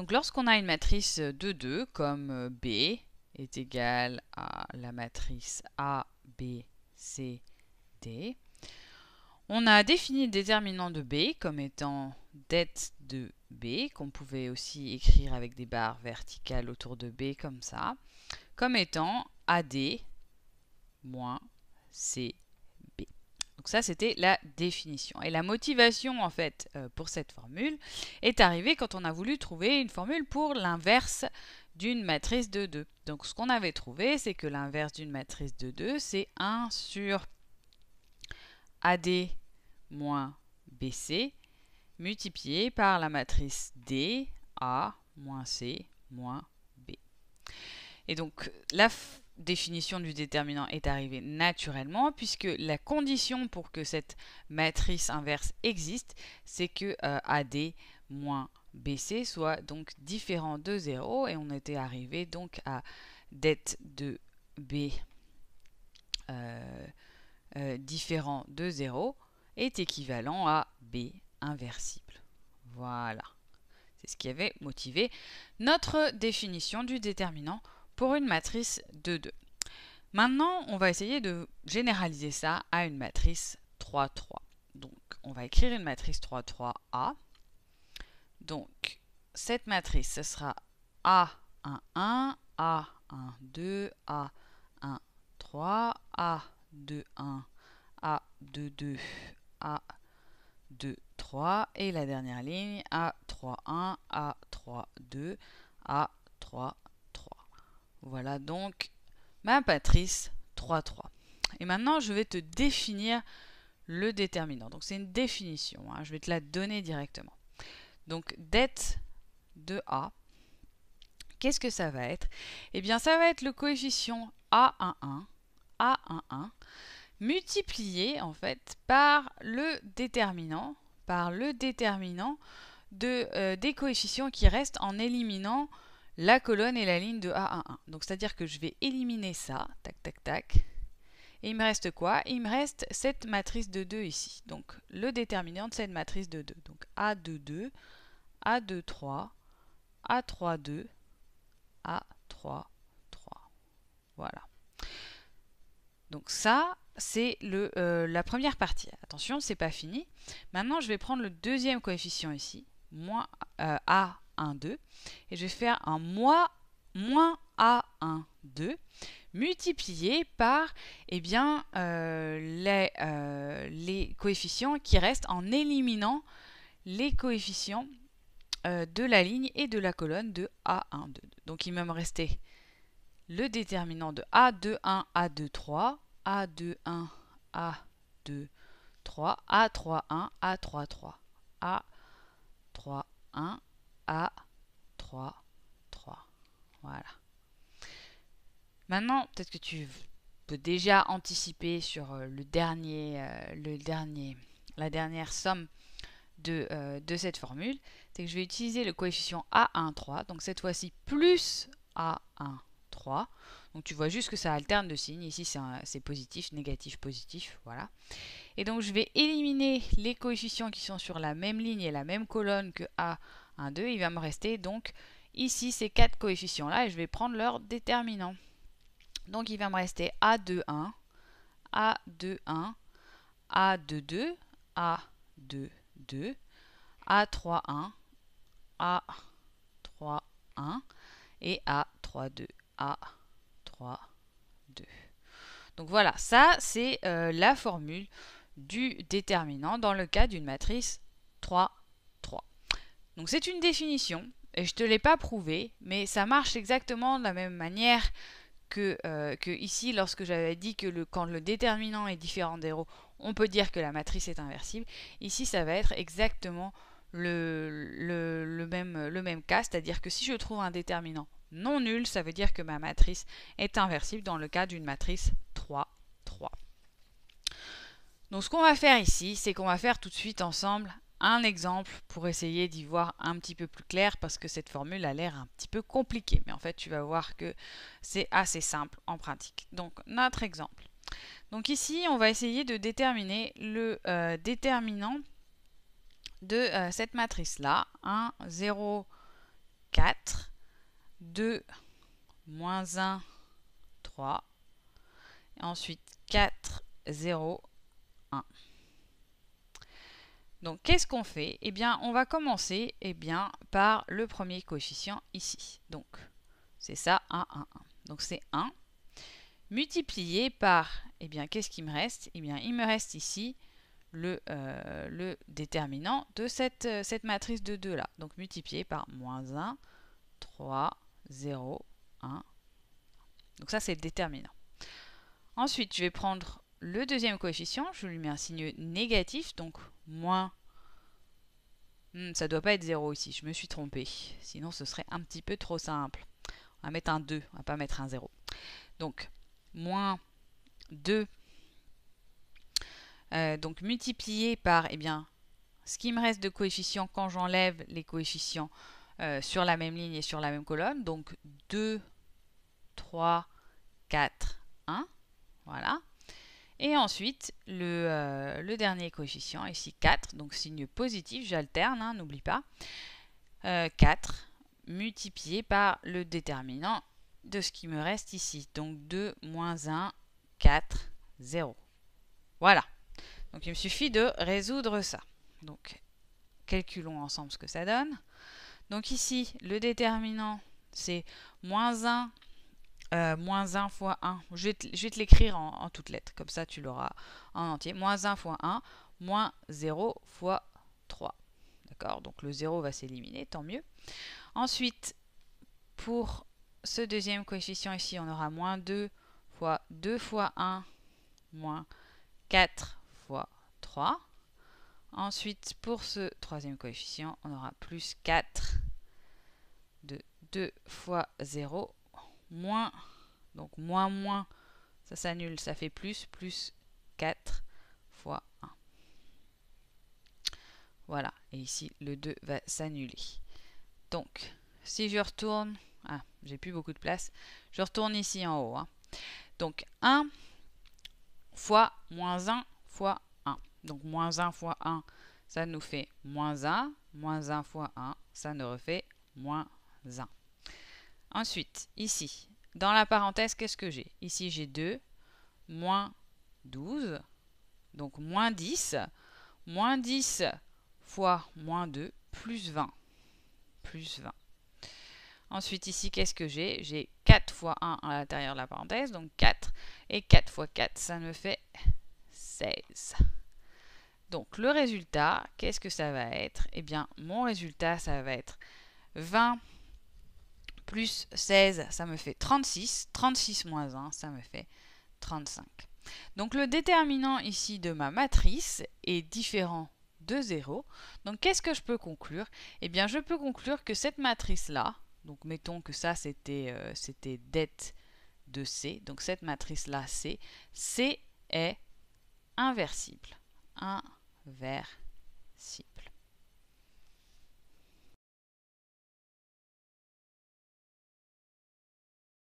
Donc lorsqu'on a une matrice de 2 comme euh, B est égale à la matrice A, B, C, D, on a défini le déterminant de B comme étant dette de B, qu'on pouvait aussi écrire avec des barres verticales autour de B comme ça, comme étant AD moins C donc ça, c'était la définition. Et la motivation, en fait, euh, pour cette formule est arrivée quand on a voulu trouver une formule pour l'inverse d'une matrice de 2. Donc ce qu'on avait trouvé, c'est que l'inverse d'une matrice de 2, c'est 1 sur AD moins BC multiplié par la matrice D, A moins C moins B. Et donc la, définition du déterminant est arrivée naturellement, puisque la condition pour que cette matrice inverse existe, c'est que euh, AD moins BC soit donc différent de 0, et on était arrivé donc à dette de B euh, euh, différent de 0 est équivalent à B inversible. Voilà. C'est ce qui avait motivé notre définition du déterminant pour une matrice de 2. Maintenant, on va essayer de généraliser ça à une matrice 3, 3. Donc, on va écrire une matrice 3, 3A. Donc, cette matrice, ce sera A, 1, 1, A, 1, 2, A, 1, 3, A, 2, 1, A, 2, 2, A, 2, 3. Et la dernière ligne, A, 3, 1, A, 3, 2, A, 3, voilà donc ma patrice 3, 3. Et maintenant, je vais te définir le déterminant. Donc, c'est une définition. Hein. Je vais te la donner directement. Donc, dette de A, qu'est-ce que ça va être Eh bien, ça va être le coefficient A11, A11, multiplié, en fait, par le déterminant, par le déterminant de, euh, des coefficients qui restent en éliminant la colonne et la ligne de A 11 1. Donc c'est-à-dire que je vais éliminer ça, tac tac tac. Et il me reste quoi Il me reste cette matrice de 2 ici. Donc le déterminant de cette matrice de 2. Donc A 22 2, A 23 3, A 3 2, A 3 3. Voilà. Donc ça, c'est euh, la première partie. Attention, c'est pas fini. Maintenant, je vais prendre le deuxième coefficient ici, moins euh, A 1, 2. Et je vais faire un mois moins A1, 2 multiplié par eh bien, euh, euh, les, coefficients qui restent en éliminant les coefficients euh, de la ligne et de la colonne de A1, 2. Donc il va me rester le déterminant de A21, A23, A21, A23, A31, A33, A31, a, 3, 3. Voilà. Maintenant, peut-être que tu peux déjà anticiper sur euh, le dernier, euh, le dernier, la dernière somme de, euh, de cette formule. C'est que je vais utiliser le coefficient A1, 3. Donc cette fois-ci, plus A1, 3. Donc tu vois juste que ça alterne de signes. Ici, c'est positif, négatif, positif. Voilà. Et donc je vais éliminer les coefficients qui sont sur la même ligne et la même colonne que A1, 2. Il va me rester donc ici ces quatre coefficients-là et je vais prendre leur déterminant. Donc il va me rester A2, 1, A2, 1, A2, 21 a 21 a 22 a 22 a 31 a 31 et a 32 a 32 Donc voilà, ça c'est euh, la formule du déterminant dans le cas d'une matrice 3, donc c'est une définition, et je ne te l'ai pas prouvé, mais ça marche exactement de la même manière euh, que, ici, lorsque j'avais dit que le, quand le déterminant est différent d'héros, on peut dire que la matrice est inversible. Ici, ça va être exactement le, même, le même cas, c'est-à-dire que si je trouve un déterminant non nul, ça veut dire que ma matrice est inversible dans le cas d'une matrice 3, 3. Donc ce qu'on va faire ici, c'est qu'on va faire tout de suite ensemble un exemple pour essayer d'y voir un petit peu plus clair parce que cette formule a l'air un petit peu compliquée. Mais en fait, tu vas voir que c'est assez simple en pratique. Donc, notre exemple. Donc ici, on va essayer de déterminer le euh, déterminant de euh, cette matrice-là. 1, 0, 4, 2, moins 1, 3. Et ensuite, 4, 0, 1. Donc qu'est-ce qu'on fait Eh bien, on va commencer eh bien, par le premier coefficient ici. Donc c'est ça, 1, 1, 1. Donc c'est 1 multiplié par, eh bien, qu'est-ce qui me reste Eh bien, il me reste ici le, euh, le déterminant de cette, euh, cette matrice de 2 là. Donc multiplié par moins 1, 3, 0, 1. Donc ça, c'est le déterminant. Ensuite, je vais prendre le deuxième coefficient, je lui mets un signe négatif, donc moins... Hmm, ça doit pas être 0 ici, je me suis trompée. Sinon, ce serait un petit peu trop simple. On va mettre un 2, on ne va pas mettre un 0. Donc, moins 2. Euh, donc, multiplié par, eh bien, ce qui me reste de coefficient quand j'enlève les coefficients euh, sur la même ligne et sur la même colonne. Donc, 2, 3, 4, 1. Voilà. Et ensuite, le, euh, dernier coefficient, ici 4, donc signe positif, j'alterne, hein, n'oublie pas, 4 euh, multiplié par le déterminant de ce qui me reste ici. Donc 2 moins 1, 4, 0. Voilà. Donc il me suffit de résoudre ça. Donc calculons ensemble ce que ça donne. Donc ici, le déterminant, c'est moins 1 euh, moins 1 fois 1. Je vais te, l'écrire en, en, toutes lettres, comme ça tu l'auras en entier. Moins 1 fois 1, moins 0 fois 3. D'accord Donc le 0 va s'éliminer, tant mieux. Ensuite, pour ce deuxième coefficient ici, on aura moins 2 fois 2 fois 1, moins 4 fois 3. Ensuite, pour ce troisième coefficient, on aura plus 4 de 2 fois 0 moins, donc moins moins, ça s'annule, ça fait plus, plus 4 fois 1. Voilà, et ici le 2 va s'annuler. Donc, si je retourne, ah, j'ai plus beaucoup de place, je retourne ici en haut. Hein. Donc 1 fois moins 1 fois 1. Donc moins 1 fois 1, ça nous fait moins 1, moins 1 fois 1, ça nous refait moins 1. Ensuite, ici, dans la parenthèse, qu'est-ce que j'ai Ici, j'ai 2, moins 12, donc moins 10, moins 10 fois moins 2, plus 20, plus 20. Ensuite, ici, qu'est-ce que j'ai J'ai 4 fois 1 à l'intérieur de la parenthèse, donc 4. Et 4 fois 4, ça me fait 16. Donc, le résultat, qu'est-ce que ça va être Eh bien, mon résultat, ça va être 20 plus 16, ça me fait 36. 36 moins 1, ça me fait 35. Donc le déterminant ici de ma matrice est différent de 0. Donc qu'est-ce que je peux conclure Eh bien je peux conclure que cette matrice-là, donc mettons que ça c'était euh, dette de C, donc cette matrice-là C, C est inversible. Inversible.